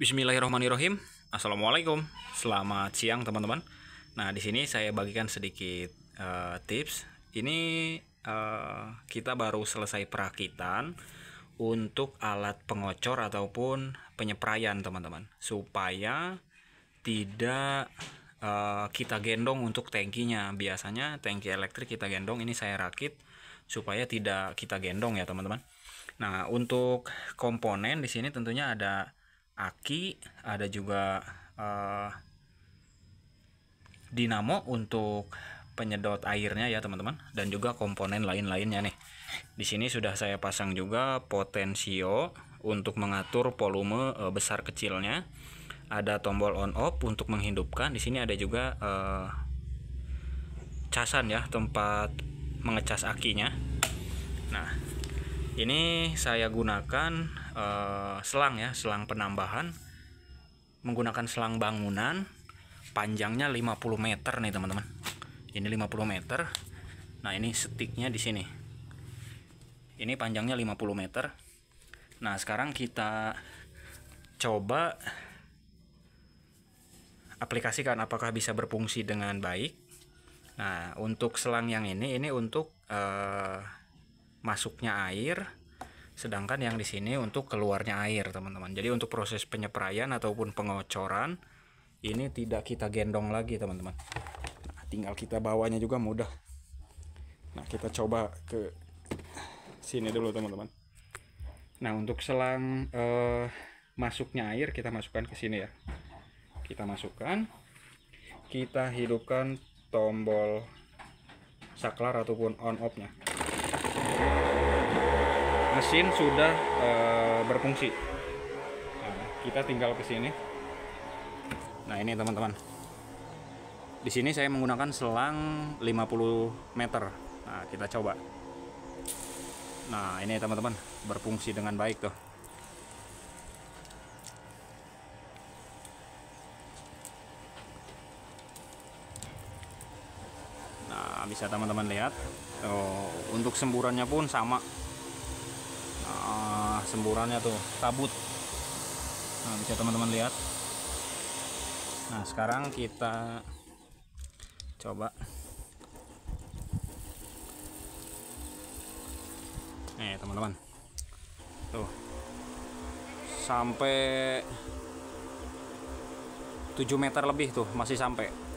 Bismillahirrahmanirrahim. Assalamualaikum. Selamat siang teman-teman. Nah di sini saya bagikan sedikit uh, tips. Ini uh, kita baru selesai perakitan untuk alat pengocor ataupun penyeprayan teman-teman, supaya tidak uh, kita gendong untuk tangkinya. Biasanya tangki elektrik kita gendong. Ini saya rakit supaya tidak kita gendong ya teman-teman. Nah untuk komponen di sini tentunya ada aki ada juga uh, dinamo untuk penyedot airnya ya teman-teman dan juga komponen lain-lainnya nih di sini sudah saya pasang juga potensio untuk mengatur volume uh, besar kecilnya ada tombol on off untuk menghidupkan di sini ada juga uh, casan ya tempat mengecas akinya nah ini saya gunakan Eh, selang ya selang penambahan menggunakan selang bangunan panjangnya 50 meter nih teman-teman ini 50 meter nah ini sticknya di sini ini panjangnya 50 meter nah sekarang kita coba aplikasikan apakah bisa berfungsi dengan baik nah untuk selang yang ini ini untuk uh, masuknya air sedangkan yang di sini untuk keluarnya air teman-teman jadi untuk proses penyeprayan ataupun pengocoran ini tidak kita gendong lagi teman-teman nah, tinggal kita bawanya juga mudah nah kita coba ke sini dulu teman-teman nah untuk selang eh, masuknya air kita masukkan ke sini ya kita masukkan kita hidupkan tombol saklar ataupun on off nya mesin sudah e, berfungsi nah, kita tinggal ke sini nah ini teman-teman di sini saya menggunakan selang 50 meter nah kita coba nah ini teman-teman berfungsi dengan baik tuh nah bisa teman-teman lihat oh, untuk semburannya pun sama semburannya tuh tabut nah bisa teman-teman lihat nah sekarang kita coba nih eh, teman-teman tuh sampai 7 meter lebih tuh masih sampai